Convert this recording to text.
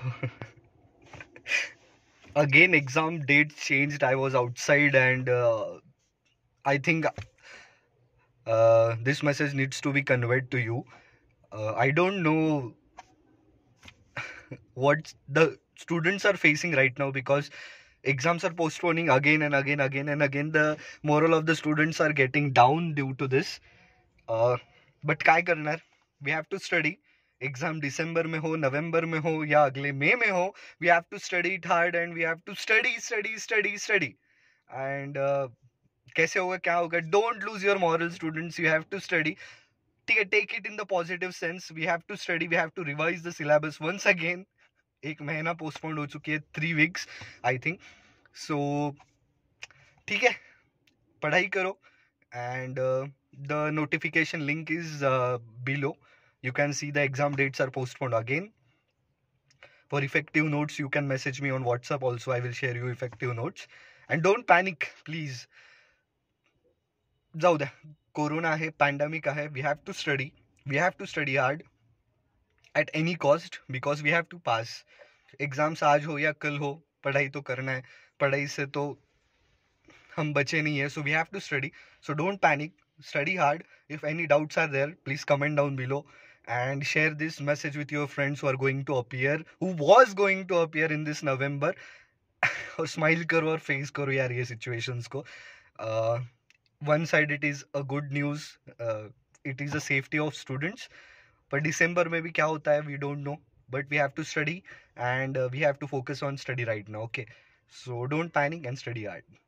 again exam date changed i was outside and uh, i think uh, this message needs to be conveyed to you uh, i don't know what the students are facing right now because exams are postponing again and again again and again the moral of the students are getting down due to this uh, but kai karnar we have to study exam दिसंबर में हो नवंबर में हो या अगले मई में हो we have to study it hard and we have to study study study study and कैसे होगा क्या होगा don't lose your moral students you have to study ठीक है take it in the positive sense we have to study we have to revise the syllabus once again एक महीना postponed हो चुकी है three weeks I think so ठीक है पढ़ाई करो and the notification link is below you can see the exam dates are postponed again for effective notes you can message me on whatsapp also i will share you effective notes and don't panic please jaude corona hai pandemic hai we have to study we have to study hard at any cost because we have to pass exams aaj ho ya kal ho padhai to karna hai padhai se to तो हम बचे नहीं है so we have to study so don't panic study hard if any doubts are there please comment down below and share this message with your friends who are going to appear who was going to appear in this november smile curve or face curve yaar ye situations ko uh, one side it is a good news uh, it is a safety of students but december mein bhi kya hota hai we don't know but we have to study and uh, we have to focus on study right now okay so don't panic and study hard